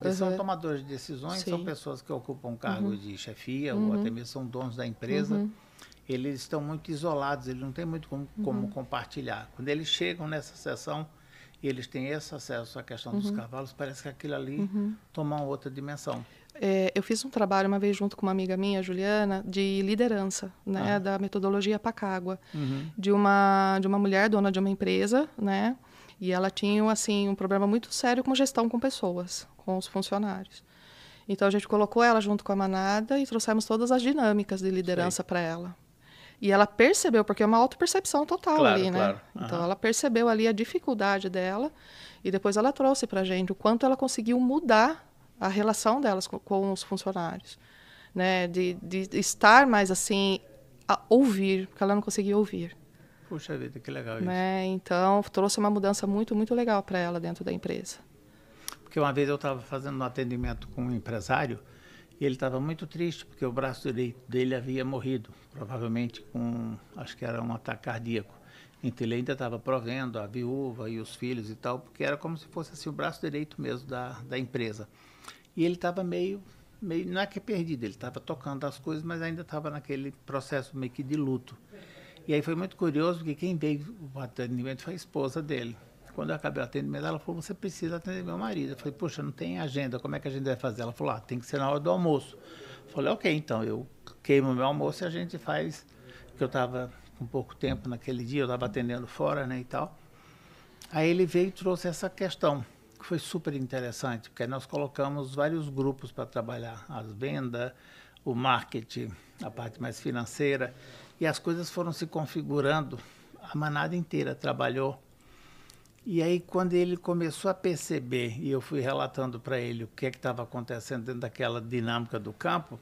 Eles uhum. são tomadores de decisões, Sim. são pessoas que ocupam cargo uhum. de chefia uhum. ou até mesmo são donos da empresa. Uhum. Eles estão muito isolados, eles não têm muito como, como uhum. compartilhar. Quando eles chegam nessa sessão, eles têm esse acesso à questão dos uhum. cavalos, parece que aquilo ali toma outra dimensão. É, eu fiz um trabalho uma vez junto com uma amiga minha, Juliana, de liderança, né, ah. da metodologia Pacágua, de uma de uma mulher dona de uma empresa, né, e ela tinha assim um problema muito sério com gestão com pessoas, com os funcionários. Então a gente colocou ela junto com a manada e trouxemos todas as dinâmicas de liderança para ela. E ela percebeu, porque é uma auto percepção total claro, ali, né? Claro. Então ela percebeu ali a dificuldade dela e depois ela trouxe para a gente o quanto ela conseguiu mudar a relação delas com, com os funcionários, né? De, de, estar mais assim a ouvir, porque ela não conseguia ouvir. Puxa vida, que legal né? isso. Né? Então trouxe uma mudança muito, muito legal para ela dentro da empresa. Porque uma vez eu estava fazendo um atendimento com um empresário e ele estava muito triste porque o braço direito dele havia morrido, provavelmente com, acho que era um ataque cardíaco. Então ele ainda estava provendo a viúva e os filhos e tal, porque era como se fosse assim, o braço direito mesmo da, da empresa. E ele estava meio, meio, não é que perdido, ele estava tocando as coisas, mas ainda estava naquele processo meio que de luto. E aí foi muito curioso, porque quem veio o atendimento foi a esposa dele. Quando eu acabei o atendimento, ela falou: Você precisa atender meu marido. Eu falei: Poxa, não tem agenda, como é que a gente vai fazer? Ela falou: Ah, tem que ser na hora do almoço. Eu falei: Ok, então eu queimo meu almoço e a gente faz. Porque eu estava com pouco tempo naquele dia, eu estava atendendo fora né, e tal. Aí ele veio e trouxe essa questão, que foi super interessante, porque nós colocamos vários grupos para trabalhar as vendas, o marketing, a parte mais financeira, e as coisas foram se configurando. A manada inteira trabalhou e aí, quando ele começou a perceber, e eu fui relatando para ele o que é estava acontecendo dentro daquela dinâmica do campo,